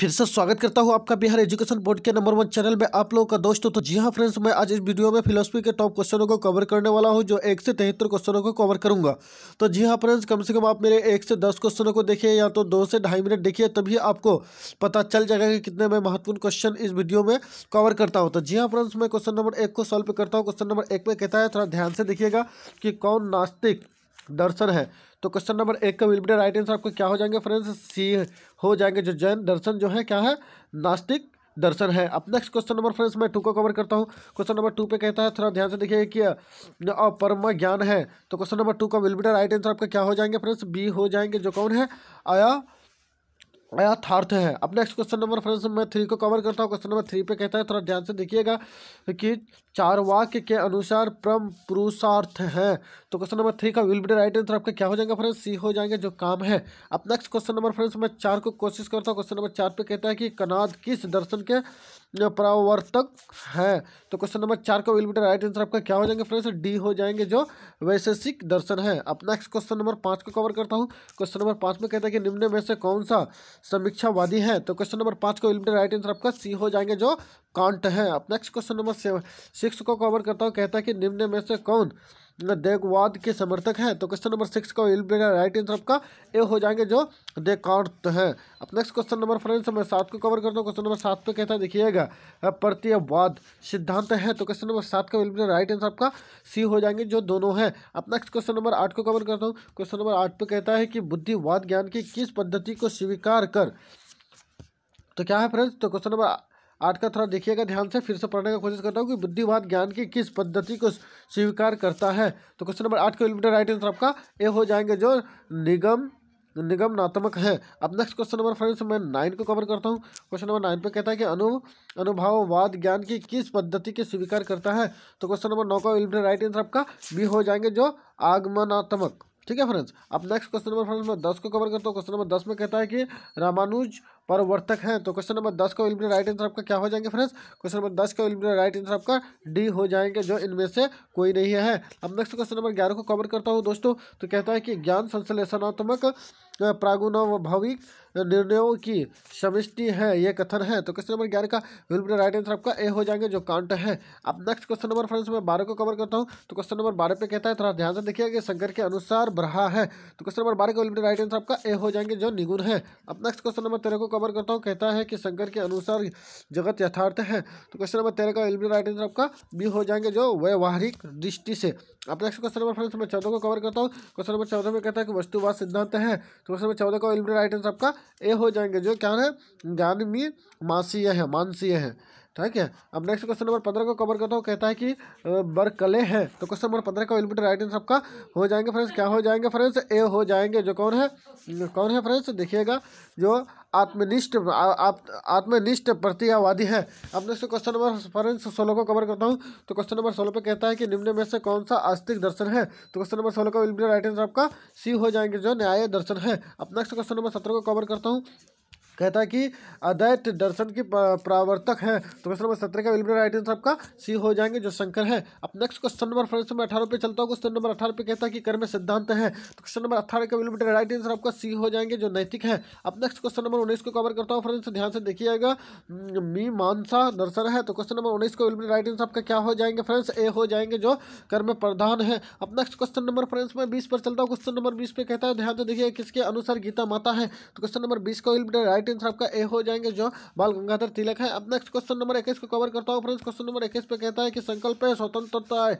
फिर से स्वागत करता हूँ आपका बिहार एजुकेशन बोर्ड के नंबर वन चैनल में आप लोगों का दोस्तों तो जी हाँ फ्रेंड्स मैं आज इस वीडियो में फिलोसफी के टॉप क्वेश्चनों को कवर करने वाला हूँ जो एक से तिहत्तर क्वेश्चनों को कवर करूँगा तो जी हाँ फ्रेंड्स कम से कम आप मेरे एक से दस क्वेश्चनों को देखिए या तो दो से ढाई मिनट देखिए तभी आपको पता चल जाएगा कि कितने मैं महत्वपूर्ण क्वेश्चन इस वीडियो में कवर करता हूँ तो जी हाँ फ्रेंड्स मैं क्वेश्चन नंबर एक को सॉल्व करता हूँ क्वेश्चन नंबर एक में कहता है थोड़ा ध्यान से देखिएगा कि कौन नास्तिक दर्शन है तो क्वेश्चन नंबर एक का विल बी राइट आंसर आपको क्या हो जाएंगे फ्रेंड्स सी हो जाएंगे जो जैन दर्शन जो है क्या है नास्तिक दर्शन है अब नेक्स्ट क्वेश्चन नंबर फ्रेंड्स मैं टू को कवर करता हूँ क्वेश्चन नंबर टू पे कहता है थोड़ा ध्यान से देखिए कि अपरम ज्ञान है तो क्वेश्चन नंबर टू का विल बी राइट आंसर आपका क्या हो जाएंगे फ्रेंड्स बी हो जाएंगे जो कौन है आया यथार्थ है अब नेक्स्ट क्वेश्चन नंबर फ्रेंड्स मैं थ्री को कवर करता हूँ क्वेश्चन नंबर थ्री पे कहता है थोड़ा ध्यान से देखिएगा कि चार वाक्य के अनुसार परम पुरुषार्थ है तो क्वेश्चन नंबर थ्री का विल बी राइट आंसर आपका क्या हो जाएगा फ्रेंड्स सी हो जाएंगे जो काम है अब नेक्स्ट क्वेश्चन नंबर फ्रेंड्स मैं चार को कोशिश करता हूँ क्वेश्चन नंबर चार पर कहता है कि कनाद किस दर्शन के प्रावर्तक है तो क्वेश्चन नंबर चार का विल बी राइट आंसर आपका क्या हो जाएंगे फ्रेंड्स डी हो जाएंगे जो वैशेषिक दर्शन है अब नेक्स्ट क्वेश्चन नंबर पाँच को कवर करता हूँ क्वेश्चन नंबर पाँच में कहता है कि निम्न में से कौन सा समीक्षावादी है तो क्वेश्चन नंबर पाँच का विल बी राइट आंसर आपका सी हो जाएंगे जो कांट है अब नेक्स्ट क्वेश्चन नंबर सिक्स को कवर करता हूँ कहता है कि निम्न में से कौन देखवाद के समर्थक हैं तो क्वेश्चन नंबर सिक्स का विल बी राइट आंसर आपका ए हो जाएंगे जो देकार्त हैं अब नेक्स्ट क्वेश्चन नंबर फ्रेंड्स मैं सात को कवर करता हूँ क्वेश्चन नंबर सात पे कहता है देखिएगा प्रत्ययवाद सिद्धांत है तो क्वेश्चन नंबर सात का विल बी राइट आंसर आपका सी हो जाएंगे जो दोनों हैं अब नेक्स्ट क्वेश्चन नंबर आठ को कवर करता हूँ क्वेश्चन नंबर आठ पे कहता है कि बुद्धिवाद ज्ञान की किस पद्धति को स्वीकार कर तो क्या है फ्रेंड्स तो क्वेश्चन नंबर आठ का थोड़ा देखिएगा ध्यान से फिर से पढ़ने का कोशिश करता हूँ कि बुद्धिवाद ज्ञान की किस पद्धति को स्वीकार करता है तो क्वेश्चन नंबर आठ किलोमीटर राइट आंसर आपका ए हो जाएंगे जो निगम निगमनात्मक है अब नेक्स्ट क्वेश्चन नंबर फ्रेंड्स मैं नाइन को कवर करता हूँ क्वेश्चन नंबर नाइन पे कहता है कि अनु अनुभववाद ज्ञान की किस पद्धति के स्वीकार करता है तो क्वेश्चन नंबर नौ का इलिमिटर राइट आंसर आपका बी हो जाएंगे जो आगमनात्मक ठीक है फ्रेंड्स अब नेक्स्ट क्वेश्चन नंबर फ्रेंड्स मैं दस को कवर करता हूँ क्वेश्चन नंबर दस में कहता है कि रामानुज परवर्तक हैं तो क्वेश्चन नंबर दस का एलिमिनेट राइट आंसर आपका क्या हो जाएंगे फ्रेंड्स क्वेश्चन नंबर दस का एलिमिनेट राइट आंसर आपका डी हो जाएंगे जो इनमें से कोई नहीं है अब नेक्स्ट क्वेश्चन नंबर ग्यारह को कवर करता हूँ दोस्तों तो कहता है कि ज्ञान संश्लेषणात्मक प्रागुणभविक निर्णयों की समिष्टि है ये कथन है तो क्वेश्चन नंबर ग्यारह का विल बी राइट आंसर आपका ए हो जाएंगे जो कांट है अब नेक्स्ट क्वेश्चन नंबर फ्रेंड्स मैं बारह को कवर करता हूँ तो क्वेश्चन नंबर बारह पे कहता है थोड़ा ध्यान से देखिए कि शंकर के अनुसार ब्रहा है तो क्वेश्चन नंबर बारह का विल बी राइट आंसर आपका ए हो जाएंगे जो निगुण है अब नेक्स्ट क्वेश्चन नंबर तेरह को कवर करता हूँ कहता है कि शंकर के अनुसार जगत यथार्थ है तो क्वेश्चन नंबर तेरह का विल बी राइट आंसर आपका बी हो जाएंगे जो व्यवहारिक दृष्टि से अब नेक्स्ट क्वेश्चन नंबर फ्रेंड्स मैं चौदह को कवर करता हूँ क्वेश्चन नंबर चौदह में कहता है कि वस्तुवाद सिद्धांत है तो क्वेश्चन नंबर चौदह का एलिमिनेट आइटम्स आपका ए हो जाएंगे जो क्या है मी मासीय है मानसीय है ठीक है अब नेक्स्ट क्वेश्चन नंबर पंद्रह को कवर करता हूँ कहता है कि बरकले हैं तो क्वेश्चन नंबर पंद्रह का विल राइट आंसर आपका हो जाएंगे फ्रेंड्स क्या हो जाएंगे फ्रेंड्स ए हो जाएंगे जो कौन है कौन है फ्रेंड्स देखिएगा जो आत्मनिष्ठ आत्मनिष्ठ प्रत्यावादी है अब नेक्स्ट क्वेश्चन नंबर फ्रेंड्स सोलह को कवर करता हूँ तो क्वेश्चन नंबर सोलह पे कहता है कि निम्न में से कौन सा आस्तिक दर्शन है तो क्वेश्चन नंबर सोलह का विल राइट आंसर आपका सी हो जाएंगे जो न्याय दर्शन है अब नेक्स्ट क्वेश्चन नंबर सत्रह को कवर करता हूँ कहता है कि अद्वैत दर्शन की प्रावर्तक है तो क्वेश्चन नंबर सत्रह का बिल्कुल राइट आंसर आपका सी हो जाएंगे जो शंकर है अब नेक्स्ट क्वेश्चन नंबर फ्रेंड्स में अठारह पे चलता हूँ क्वेश्चन नंबर अठारह पे कहता है कि कर्म सिद्धांत है तो क्वेश्चन नंबर अठारह का बिल्कुल राइट आंसर आपका सी हो जाएंगे जो नैतिक है अब नेक्स्ट क्वेश्चन नंबर उन्नीस को कवर करता हूँ फ्रेंड्स ध्यान से देखिएगा हम्म, मी मानसा दर्शन है तो क्वेश्चन नंबर उन्नीस को बिल्कुल राइट आंसर आपका क्या हो जाएंगे फ्रेंड्स ए हो जाएंगे जो कर्म प्रधान है अब नेक्स्ट क्वेश्चन नंबर फ्रेंड्स में बीस पर चलता हूँ क्वेश्चन नंबर बीस पे कहता है ध्यान से देखिए किसके अनुसार गीता माता है तो क्वेश्चन नंबर बीस को बिल्कुल राइट नाइनटीन आपका ए हो जाएंगे जो बाल गंगाधर तिलक है अब नेक्स्ट क्वेश्चन नंबर इक्कीस को कवर करता हूँ फ्रेंड्स क्वेश्चन नंबर इक्कीस पे कहता है कि संकल्प है स्वतंत्रता है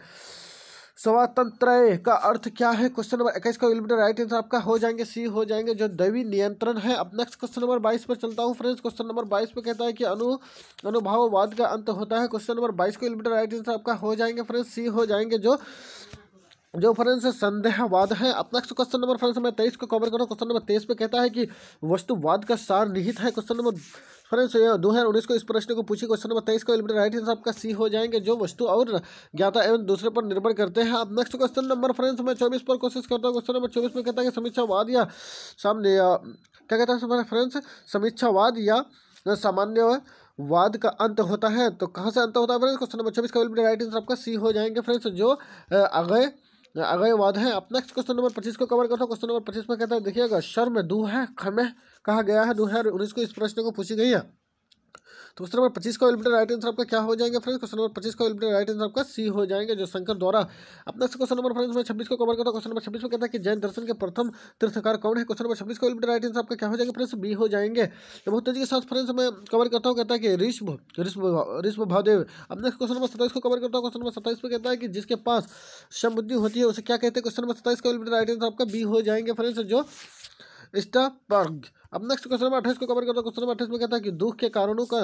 स्वातंत्र का अर्थ क्या है क्वेश्चन नंबर इक्कीस का विल राइट आंसर आपका हो जाएंगे सी हो जाएंगे जो दैवी नियंत्रण है अब नेक्स्ट क्वेश्चन नंबर बाईस पर चलता हूँ फ्रेंड्स क्वेश्चन नंबर बाईस पर कहता है कि अनु अनुभाववाद का अंत होता है क्वेश्चन नंबर बाईस को विल राइट आंसर आपका हो जाएंगे फ्रेंड्स सी हो जाएंगे जो जो फ्रेंड्स संदेहवाद है अपना क्वेश्चन नंबर फ्रेंड्स मैं तेईस को कवर करूँ क्वेश्चन नंबर तेईस पे कहता है कि वस्तुवाद का सार निहित है क्वेश्चन नंबर फ्रेंड्स दो हज़ार उन्नीस को इस प्रश्न को पूछे क्वेश्चन नंबर तेईस को एलिमिनेट राइट आंसर आपका सी हो जाएंगे जो वस्तु और ज्ञाता एवं दूसरे पर निर्भर करते हैं अब नेक्स्ट क्वेश्चन नंबर फ्रेंड्स मैं चौबीस पर कोशिश करता हूँ क्वेश्चन नंबर चौबीस में कहता है कि समीक्षावाद या सामने या क्या कहता है फ्रेंड्स समीक्षावाद या सामान्य वाद का अंत होता है तो कहाँ से अंत होता है फ्रेंड्स क्वेश्चन नंबर चौबीस का राइट आंसर आपका सी हो जाएंगे फ्रेंड्स जो अगय अगले वाद है आप नेक्स्ट क्वेश्चन नंबर पच्चीस को कवर करता हूँ क्वेश्चन नंबर पच्चीस में कहता है देखिएगा शर्म है खमे कहा गया है दो हजार उन्नीस को इस प्रश्न को पूछी गई है तो क्वेश्चन नंबर पच्चीस का एलिमिनेटर राइट आंसर आपका क्या हो जाएगा फ्रेंड्स क्वेश्चन नंबर पच्चीस का एलिमिनेटर राइट आंसर आपका सी हो जाएंगे जो शंकर द्वारा अपना से क्वेश्चन नंबर फ्रेंड्स में छब्बीस को कवर करता हूँ क्वेश्चन नंबर छब्बीस में कहता है कि जैन दर्शन के प्रथम तीर्थकार कौन है क्वेश्चन नंबर छब्बीस का एलिमिनेटर राइट आंसर आपका क्या हो जाएगा फ्रेंड्स बी हो जाएंगे तो बहुत तेजी के साथ फ्रेंड्स मैं कवर करता हूँ कहता है कि ऋष्भ ऋष्भ ऋष्भ भावदेव अपना क्वेश्चन नंबर सत्ताईस को कवर करता हूँ क्वेश्चन नंबर सत्ताईस में कहता है कि जिसके पास समुद्धि होती है उसे क्या कहते हैं क्वेश्चन नंबर सत्ताईस का एलिमिनेटर राइट आंसर आपका बी हो जाएंगे फ्रेंड्स जो स्टापर्ग अब नेक्स्ट क्वेश्चन नंबर अठाईस को कवर करता हूँ क्वेश्चन नंबर अट्ठाईस में कहता है कि दुख के कारणों का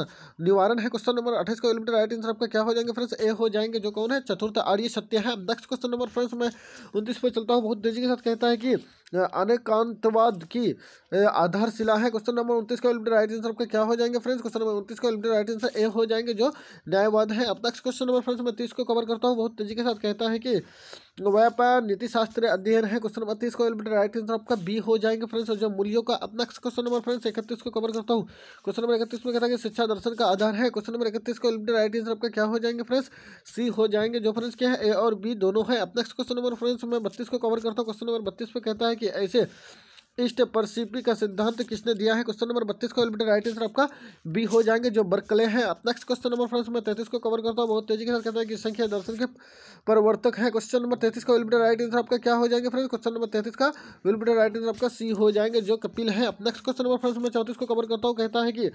निवारण है क्वेश्चन नंबर अट्ठाईस का एलिमेंट राइट आंसर आपका क्या हो जाएंगे फ्रेंड्स ए हो जाएंगे जो कौन है चतुर्थ आर्य सत्य है नेक्स्ट क्वेश्चन नंबर फ्रेंड्स मैं उनतीस पर चलता हूँ बहुत तेजी के साथ कहता है कि अनेकांतवाद की आधारशिला है क्वेश्चन नंबर उनतीस का एलिमेंट राइट आंसर आपका क्या हो जाएंगे फ्रेंड्स क्वेश्चन नंबर उनतीस का एलिमेंट राइट आंसर ए हो जाएंगे जो न्यायवाद है अब नेक्स्ट क्वेश्चन नंबर फ्रेंड्स मैं तीस को कवर करता हूँ बहुत तेजी के साथ कहता है कि व्यापार नीति शास्त्र अध्ययन है क्वेश्चन नंबर तीस का एलिमेंट राइट आंसर आपका बी हो जाएंगे फ्रेंड्स जो मूल्यों का अब नेक्स्ट क्वेश्चन नंबर फ्रेंड्स इकतीस को कवर करता हूँ क्वेश्चन नंबर इकतीस में कहता है कि शिक्षा दर्शन का आधार है क्वेश्चन नंबर इकतीस को लिमिटेड राइट आंसर आपका क्या हो जाएंगे फ्रेंड्स सी हो जाएंगे जो फ्रेंड्स क्या है ए और बी दोनों है अब नेक्स्ट क्वेश्चन नंबर फ्रेंड्स मैं बत्तीस को कवर करता हूँ क्वेश्चन नंबर बत्तीस में कहता है कि ऐसे ईस्ट परसिपी का सिद्धांत किसने दिया है क्वेश्चन नंबर बत्तीस को बेटा राइट आंसर आपका बी हो जाएंगे जो बर्कले हैं अब नेक्स्ट क्वेश्चन नंबर फ्रेंड्स मैं तैतीस को कवर करता हूँ बहुत तेजी के साथ कहता है कि संख्या दर्शन के परिवर्तक है क्वेश्चन नंबर तैतीस का बेटा राइट आंसर आपका क्या हो जाएंगे फ्रेंड्स क्वेश्चन नंबर तैतीस का बेटा राइट आंसर आपका सी हो जाएंगे जो कपिल है अब नेक्स्ट क्वेश्चन नंबर फ्रेंड्स मैं चौतीस को कवर करता हूँ कहता है कि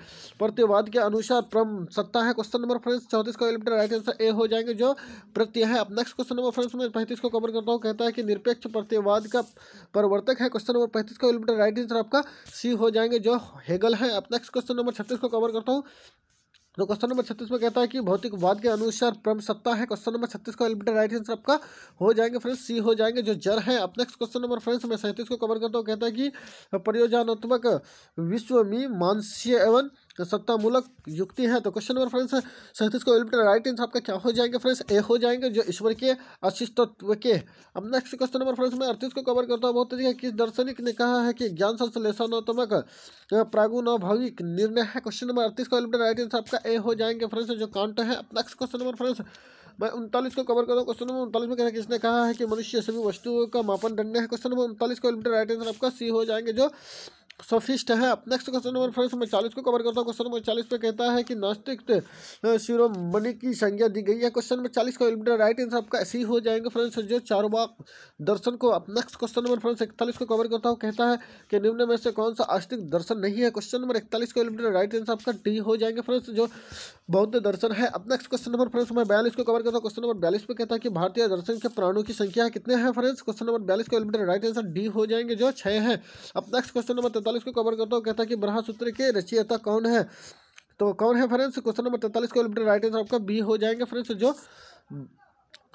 प्रत्यवाद के अनुसार प्रम सत्ता है क्वेश्चन नंबर फ्रेंड्स चौतीस का बेटा राइट आंसर ए हो जाएंगे जो प्रत्यय है अब नेक्स्ट क्वेश्चन नंबर फ्रेंड्स मैं पैंतीस को कवर करता हूँ कहता है कि निरपेक्ष प्रत्यवाद का प्रवर्तक है क्वेश्चन नंबर पैंतीस को तो बेटा राइट आंसर आपका सी हो जाएंगे जो हेगल है अब नेक्स्ट क्वेश्चन नंबर छत्तीस को कवर करता हूँ तो क्वेश्चन नंबर छत्तीस में कहता है कि भौतिकवाद के अनुसार प्रम सत्ता है क्वेश्चन नंबर छत्तीस का एलिमेंटर राइट आंसर आपका हो जाएंगे फ्रेंड्स सी हो जाएंगे जो जर है अब नेक्स्ट क्वेश्चन नंबर फ्रेंड्स मैं सैंतीस को कवर करता हूँ कहता है कि प्रयोजनात्मक विश्व में मानसीय एवं सत्तामूलक मूलक युक्ति है तो क्वेश्चन नंबर फ्रेंड्स सैंतीस को एलिमिनेट राइट आंसर आपका क्या हो जाएंगे फ्रेंड्स ए हो जाएंगे जो ईश्वर के अशिष्टत्व के अब नेक्स्ट क्वेश्चन नंबर फ्रेंड्स मैं अड़तीस को कवर करता हूँ बहुत तरीके किस दर्शनिक ने कहा है कि ज्ञान संश्लेषणात्मक प्रागुनाभाविक निर्णय है क्वेश्चन नंबर अड़तीस को एलिमिनेट राइट आंसर आपका ए हो जाएंगे फ्रेंड्स जो काउंट है नेक्स्ट क्वेश्चन नंबर फ्रेंड्स मैं उनतालीस को कवर करता हूँ क्वेश्चन नंबर उनतालीस में कहना किसने कहा है कि मनुष्य सभी वस्तुओं का मापन दंड है क्वेश्चन नंबर उनतालीस को एलिमिनेट राइट आंसर आपका सी हो जाएंगे जो सोफिस्ट है नेक्स्ट क्वेश्चन नंबर फाइव मैं चालीस को कवर करता हूँ क्वेश्चन नंबर चालीस पे कहता है कि नास्तिक शिरोमणि की संज्ञा दी गई है क्वेश्चन नंबर चालीस का राइट आंसर आपका ऐसे ही हो जाएंगे फ्रेंड्स जो चारोबाग दर्शन को अब नेक्स्ट क्वेश्चन नंबर फ्रेंड्स इकतालीस को कवर करता हूँ कहता है कि निम्न में से कौन सा आस्तिक दर्शन नहीं है क्वेश्चन नंबर इकतालीस का राइट आंसर आपका डी हो जाएंगे फ्रेंड्स जो बौद्ध दर्शन है अब नेक्स्ट क्वेश्चन नंबर फ्रेंड्स मैं बयालीस को कवर करता हूँ क्वेश्चन नंबर बयालीस पे कहता है कि भारतीय दर्शन के प्राणों की संख्या कितने हैं फ्रेंड्स क्वेश्चन नंबर बयालीस का राइट आंसर डी हो जाएंगे जो छः है अब नेक्स्ट क्वेश्चन नंबर तैंतालीस को कवर करता हूँ कहता है कि ब्रह्मसूत्र के रचियता कौन है तो कौन है फ्रेंड्स क्वेश्चन नंबर तैंतालीस को राइट आंसर आपका बी हो जाएंगे फ्रेंड्स जो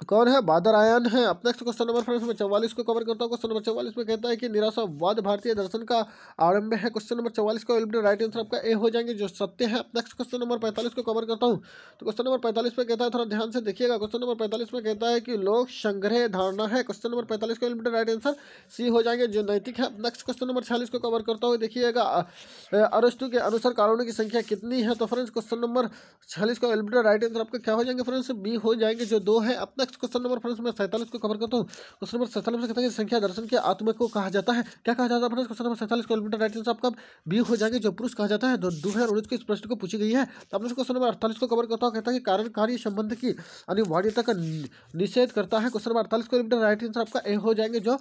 कौन है बादर आयन है अब नेक्स्ट क्वेश्चन नंबर फाइव में चौवालीस को कवर करता हूँ क्वेश्चन नंबर चौवालीस में कहता है कि निराशावाद भारतीय दर्शन का आरंभ है क्वेश्चन नंबर चौवालीस का राइट आंसर आपका ए हो जाएंगे जो सत्य है अब नेक्स्ट क्वेश्चन नंबर पैंतालीस को कवर करता हूँ तो क्वेश्चन नंबर पैंतालीस में कहता है थोड़ा ध्यान से देखिएगा क्वेश्चन नंबर पैंतालीस में कहता है कि लोक संग्रह धारणा है क्वेश्चन नंबर पैंतालीस का एलिमिनेट राइट आंसर सी हो जाएंगे जो नैतिक है नेक्स्ट क्वेश्चन नंबर छियालीस को कवर करता हूँ देखिएगा अरस्तु के अनुसार कारणों की संख्या कितनी है तो फ्रेंड्स क्वेश्चन नंबर छियालीस का एलिमिनेट राइट आंसर आपका क्या हो जाएंगे फ्रेंड्स बी हो जाएंगे जो दो है अपना नेक्स्ट क्वेश्चन नंबर फ्रेंड्स मैं सैंतालीस को कवर करता हूँ क्वेश्चन नंबर सैंतालीस कहते हैं संख्या दर्शन के आत्म को कहा जाता है क्या कहा जाता है फ्रेंड्स क्वेश्चन नंबर सैंतालीस किलोमीटर राइट आंसर आपका बी हो जाएगा जो पुरुष कहा जाता है दो हजार उन्नीस को इस प्रश्न को पूछी गई है तो अपने क्वेश्चन नंबर अड़तालीस को कवर करता हूँ कहता है कि कारण कार्य संबंध की अनिवार्यता का निषेध करता है क्वेश्चन नंबर अड़तालीस किलोमीटर राइट आंसर आपका ए हो जाएंगे जो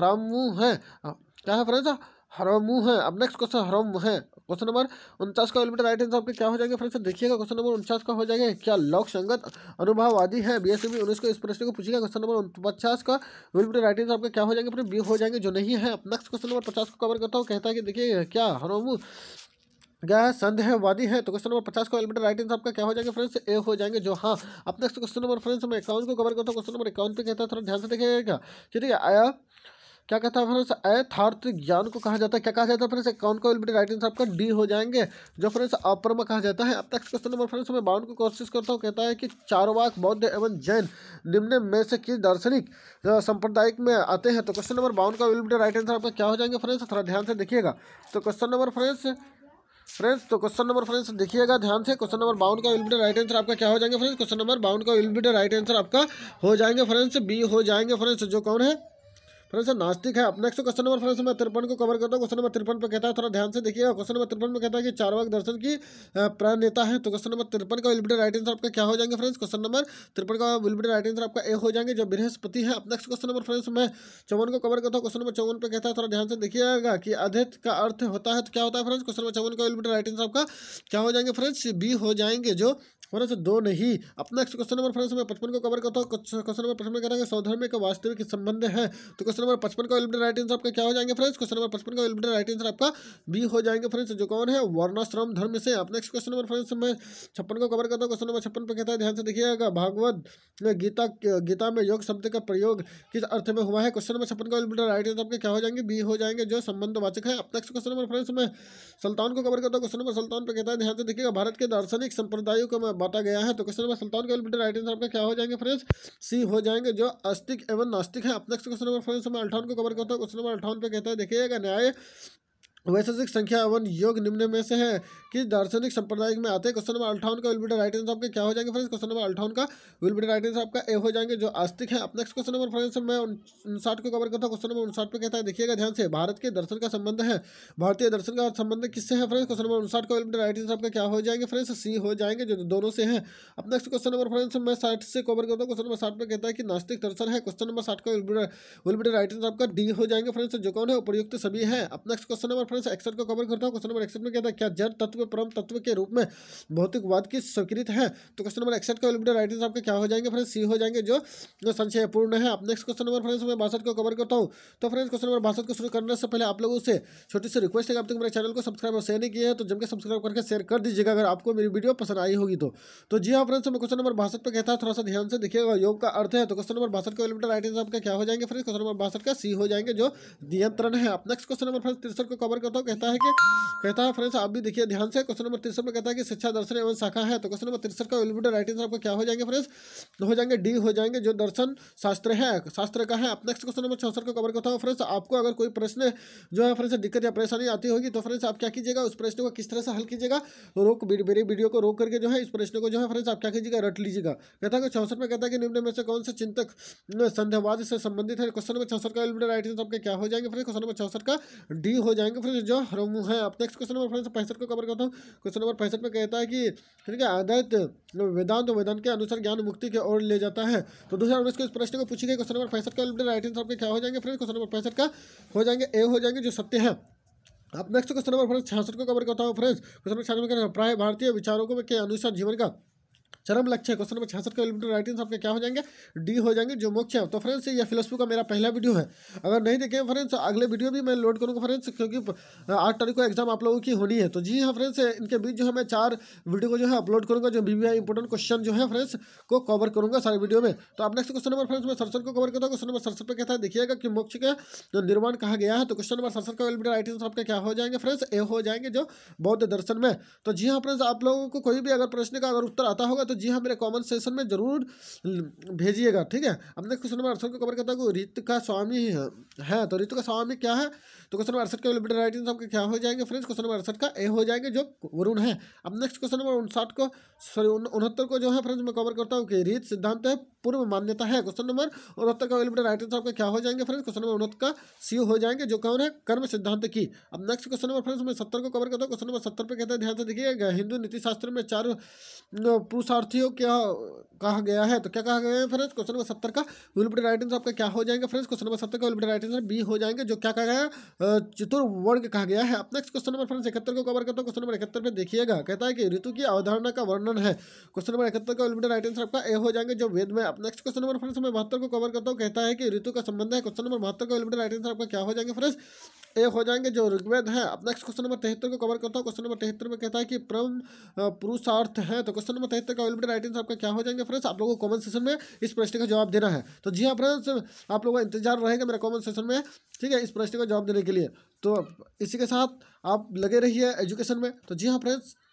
हरामू है हाँ। क्या है फ्रेंड्स हरमुह हाँ, है अब नेक्स्ट क्वेश्चन हरमुह है क्वेश्चन नंबर उनचास का अल्टीमेट राइट आंसर आपके क्या हो जाएगा फ्रेंड्स देखिएगा क्वेश्चन नंबर उनचास का हो जाएगा क्या लोक संगत अनुभववादी है बी एस उन्नीस को इस प्रश्न को पूछेगा क्वेश्चन नंबर पचास का अल्टीमेट राइट आंसर आपके क्या हो जाएंगे फ्रेंड बी हो जाएंगे जो नहीं है नेक्स्ट क्वेश्चन नंबर पचास को कवर करता हूँ कहता है कि देखिए क्या हरमुह हाँ, हाँ, क्या संदेहवादी है तो क्वेश्चन नंबर पचास का एलिमेंट राइट आंसर आपका क्या हो जाएगा फ्रेंड्स ए हो जाएंगे जो हाँ अब नेक्स्ट क्वेश्चन नंबर फ्रेंड्स मैं अकाउंट को कवर करता हूँ क्वेश्चन नंबर अकाउंट पे कहता है थोड़ा ध्यान से देखिएगा ठीक है आया क्या कहता है फ्रेंड्स अथार्थ ज्ञान को कहा जाता है क्या कहा जाता है फ्रेंड्स कौन कौन बिल्टी राइट आंसर आपका डी हो जाएंगे जो फ्रेंड्स अपर में कहा जाता है अब तक क्वेश्चन नंबर फ्रेंड्स मैं बावन को कोशिश करता हूँ कहता है कि चारवाक बौद्ध एवं जैन निम्न में से किस दार्शनिक संप्रदायिक में आते हैं तो क्वेश्चन नंबर बावन का बिल्टी राइट आंसर आपका क्या हो जाएंगे फ्रेंड्स थोड़ा ध्यान से देखिएगा तो क्वेश्चन नंबर फ्रेंड्स फ्रेंड्स तो क्वेश्चन नंबर फ्रेंड्स देखिएगा ध्यान से क्वेश्चन नंबर बाउन का विल राइट आंसर आपका क्या हो जाएंगे फ्रेंड्स क्वेश्चन नंबर बाउन का विल राइट आंसर आपका हो जाएंगे फ्रेंड्स बी हो जाएंगे फ्रेंड्स जो कौन है फ्रेंड्स नास्तिक है अपना नेक्स्ट क्वेश्चन नंबर फ्रेंड्स मैं तिरपन को कवर करता हूँ क्वेश्चन नंबर तिरपन पर कहता है थोड़ा ध्यान से देखिएगा क्वेश्चन नंबर तिरपन में कहता है कि चारवाक दर्शन की प्राण नेता है तो क्वेश्चन नंबर तिरपन का विलबिड राइट आंसर आपका क्या हो जाएंगे फ्रेंड्स क्वेश्चन नंबर तिरपन का विलबिड राइट आंसर आपका ए हो जाएंगे जो बृहस्पति है अब नेक्स्ट क्वेश्चन नंबर फ्रेंड्स मैं चौवन को कवर करता हूँ क्वेश्चन नंबर चौवन पर कहता है थोड़ा ध्यान से देखिएगा कि अधित का अर्थ होता है तो क्या होता है फ्रेंड्स क्वेश्चन नंबर चौवन का विलबिड राइट आंसर आपका क्या हो जाएंगे फ्रेंड्स बी हो जाएंगे जो फरस दो नहीं अपना क्वेश्चन नंबर फ्रेंड्स मैं पचपन को कवर करता हूँ क्वेश्चन नंबर पचपन में करेंगे सौधर्म का वास्तविक संबंध है तो क्वेश्चन नंबर पचपन का एलिमेंट राइट आंसर आपका क्या हो जाएंगे फ्रेंड्स क्वेश्चन नंबर पचपन का एलिमेंट राइट आंसर आपका बी हो जाएंगे फ्रेंड्स जो कौन है वर्णाश्रम धर्म से आप नेक्स्ट क्वेश्चन नंबर फ्रेंड्स मैं छप्पन को कवर करता हूँ क्वेश्चन नंबर छप्पन पर कहता है ध्यान से देखिएगा भागवत गीता गीता में योग शब्द का प्रयोग किस अर्थ में हुआ है क्वेश्चन नंबर छप्पन का एलिमेंट राइट आंसर आपके क्या हो जाएंगे बी हो जाएंगे जो संबंधवाचक है अपना क्वेश्चन नंबर फ्रेंड्स में सुल्तान को कवर करता हूँ क्वेश्चन नंबर सुल्तान पर कहता है ध्यान से देखिएगा भारत के दार्शनिक संप्रदायों को बांटा गया है तो क्वेश्चन नंबर सत्तावन का बेटा राइट आंसर आपका क्या हो जाएंगे फ्रेंड्स सी हो जाएंगे जो अस्तिक एवं नास्तिक है अपने क्वेश्चन नंबर फ्रेंड्स हमें अठावन को कवर करता हूँ क्वेश्चन नंबर अठावन पर कहता है देखिएगा न्याय वैशेषिक तो संख्या एवं योग निम्न में से है कि दार्शनिक संप्रदाय में आते हैं क्वेश्चन नंबर अल्ठावन का विल बी राइट आंसर आपके क्या हो जाएंगे फ्रेंड्स क्वेश्चन नंबर अल्ठावन का विल बी राइट आंसर आपका ए हो जाएंगे जो आस्तिक है अपने नेक्स्ट क्वेश्चन नंबर फ्रेंड्स मैं उनसाठ को कवर करता हूँ क्वेश्चन नंबर उनसाठ पे कहता है देखिएगा ध्यान से भारत के दर्शन का संबंध है भारतीय दर्शन का संबंध किससे है फ्रेंड्स क्वेश्चन नंबर उनसाठ का विल बी राइट आंसर आपका क्या हो जाएंगे फ्रेंड्स सी हो जाएंगे जो दोनों से है अब नेक्स्ट क्वेश्चन नंबर फ्रेंड्स मैं साठ से कवर करता हूँ क्वेश्चन नंबर साठ पे कहता है कि नास्तिक दर्शन है क्वेश्चन नंबर साठ का विल बी राइट आंसर आपका डी हो जाएंगे फ्रेंड्स जो कौन है उपयुक्त सभी है अब next question number reference action को कवर करता हूँ क्वेश्चन नंबर एक्शन में क्या था क्या जड़ तत्व परम तत्व के रूप में भौतिकवाद की स्वीकृत है तो क्वेश्चन नंबर एक्सेट का एलिमिनेट राइटर्स आपके क्या हो जाएंगे फ्रेंड्स सी हो जाएंगे जो संशय पूर्ण है आप नेक्स्ट क्वेश्चन नंबर फ्रेंड्स मैं बासठ को कवर करता हूँ तो फ्रेंड्स क्वेश्चन नंबर बासठ को शुरू करने से पहले आप लोगों से छोटी सी रिक्वेस्ट है आप तक मेरे चैनल को सब्सक्राइब और शेयर नहीं किया है तो जमकर सब्सक्राइब करके शेयर कर दीजिएगा अगर आपको मेरी वीडियो पसंद आई होगी तो, तो जी हाँ फ्रेंड्स मैं क्वेश्चन नंबर बासठ पर कहता है थोड़ा सा ध्यान से देखिएगा योग का अर्थ है तो क्वेश्चन नंबर बासठ का एलिमिनेट राइट आपका क्या हो जाएंगे फ्रेंड्स क्वेश्चन नंबर बासठ का सी हो जाएंगे जो नियंत्रण है आप नेक्स्ट क्वेश्चन नंबर फ्रेंड्स तिरसठ को कवर करता हूँ कहता है कि कहता है फ्रेंड्स आप भी देखिए ध्यान से क्वेश्चन नंबर तिरसठ में कहता है कि शिक्षा दर्शन एवं शाखा है तो क्वेश्चन नंबर तिरसठ का एलिमेंटर राइट आंसर आपको क्या हो जाएंगे फ्रेंड्स हो जाएंगे डी हो जाएंगे जो दर्शन शास्त्र है शास्त्र का है आप नेक्स्ट क्वेश्चन नंबर चौसठ को कवर करता हूँ फ्रेंड्स आपको अगर कोई प्रश्न जो है फ्रेंड्स दिक्कत या परेशानी आती होगी तो फ्रेंड्स आप क्या कीजिएगा उस प्रश्न को किस तरह से हल कीजिएगा रोक मेरे वीडियो को रोक करके जो है इस प्रश्न को जो है फ्रेंड्स आप क्या कीजिएगा रट लीजिएगा कहता है चौसठ में कहता है कि निम्न में से कौन सा चिंतक संदेहवाद से संबंधित है क्वेश्चन नंबर चौसठ का एलिमेंटर राइट आंसर आपके क्या हो जाएंगे फ्रेंड्स क्वेश्चन नंबर चौसठ का डी हो जाएंगे फिर जो रोमू है अब नेक्स्ट क्वेश्चन नंबर फ्रेंड्स पैंसठ को कवर करता हूँ क्वेश्चन नंबर पैंसठ में कहता है कि ठीक है आदत मतलब वेदांत वेदांत के अनुसार ज्ञान मुक्ति की ओर ले जाता है तो दूसरा उन्नीस के इस प्रश्न को पूछी गई क्वेश्चन नंबर पैंसठ का राइट आंसर आपके क्या हो जाएंगे फ्रेंड क्वेश्चन नंबर पैंसठ का हो जाएंगे ए हो जाएंगे जो सत्य है अब नेक्स्ट क्वेश्चन नंबर फ्रेंड्स छियासठ को कवर करता हूँ फ्रेंड्स क्वेश्चन नंबर छियासठ में प्राय भारतीय विचारों के अनुसार जीवन का चरम लक्ष्य है क्वेश्चन नंबर छियासठ के एलिमेंट्री राइटिंग आपके क्या हो जाएंगे डी हो जाएंगे जो मुख्य है तो फ्रेंड्स ये फिलोसफी का मेरा पहला वीडियो है अगर नहीं देखें फ्रेंड्स तो अगले वीडियो भी मैं लोड करूँगा फ्रेंड्स क्योंकि आठ तारीख को एग्जाम आप लोगों की होनी है तो जी हाँ फ्रेंड्स इनके बीच जो है मैं चार वीडियो को जो है अपलोड करूँगा जो बी वी क्वेश्चन जो है फ्रेंड्स को कवर करूँगा सारे वीडियो में तो आप नेक्स्ट क्वेश्चन नंबर फ्रेंड्स में सरसठ को कवर करता हूँ क्वेश्चन नंबर सड़सठ पर कहता है देखिएगा कि मोक्ष का जो निर्माण कहा गया है तो क्वेश्चन नंबर सड़सठ का एलिमेंट्री राइटिंग आपके क्या हो जाएंगे फ्रेंड्स ए हो जाएंगे जो बौद्ध दर्शन में तो जी हाँ फ्रेंड्स आप लोगों को कोई भी अगर प्रश्न का अगर उत्तर आता होगा होगा तो जी हाँ मेरे कॉमेंट सेशन में जरूर भेजिएगा ठीक है अब नेक्स्ट क्वेश्चन नंबर अड़सठ को कवर करता हूँ रित का स्वामी ही है, है तो रित का स्वामी क्या है तो क्वेश्चन नंबर अड़सठ के बिल्कुल राइट आंसर आपके क्या हो जाएंगे फ्रेंड्स क्वेश्चन नंबर अड़सठ का ए हो जाएंगे जो वरुण है अब नेक्स्ट क्वेश्चन नंबर उनसठ को सॉरी उनहत्तर को जो है फ्रेंड्स मैं कवर करता हूँ कि रीत सिद्धांत है पूर्व मान्यता है क्वेश्चन नंबर उनहत्तर का बिल्कुल राइट आंसर आपका क्या हो जाएंगे फ्रेंड्स क्वेश्चन नंबर उनहत्तर का सी हो जाएंगे जो कौन है कर्म सिद्धांत की अब नेक्स्ट क्वेश्चन नंबर फ्रेंड्स मैं सत्तर को कवर करता हूँ क्वेश्चन नंबर सत्तर पर कहते हैं ध्यान से देखिएगा हिंदू नीति शास्त्र में चार पुरुष सार्थियों क्या कहा गया है तो क्या कहा गया है फ्रेंड्स क्वेश्चन नंबर सत्तर का विलपटे राइट आंसर आपका क्या हो जाएगा फ्रेंड्स क्वेश्चन नंबर सत्तर का विलपटे राइट आंसर बी हो जाएंगे जो क्या कहा गया चतुर्वर्ग कहा गया है अब नेक्स्ट क्वेश्चन नंबर फ्रेंड्स इकहत्तर को कवर करता हूँ क्वेश्चन नंबर इकहत्तर में देखिएगा कहता है कि ऋतु की अवधारणा का वर्णन है क्वेश्चन नंबर इकहत्तर का विलपटे राइट आंसर आपका ए हो जाएंगे जो वेद में अब नेक्स्ट क्वेश्चन नंबर फ्रेंड्स मैं बहत्तर को कवर करता हूँ कहता है कि ऋतु का संबंध है क्वेश्चन नंबर बहत्तर का विलपटे राइट आंसर आपका क्या हो जाएंगे फ्रेंड्स ए हो जाएंगे जो ऋग्वेद है अब नेक्स्ट क्वेश्चन नंबर तिहत्तर को कवर करता हूँ क्वेश्चन नंबर तिहत्तर में कहता है कि परम पुरुषार्थ है तो क्वेश्चन नंबर तिहत्तर से अवेलेबल राइटिंग आपका क्या हो जाएंगे फ्रेंड्स आप लोगों को कॉमेंट सेशन में इस प्रश्न का जवाब देना है तो जी हाँ फ्रेंड्स आप लोगों का इंतजार रहेगा मेरा कॉमेंट सेशन में ठीक है इस प्रश्न का जवाब देने के लिए तो इसी के साथ आप लगे रहिए एजुकेशन में तो जी हाँ फ्रेंड्स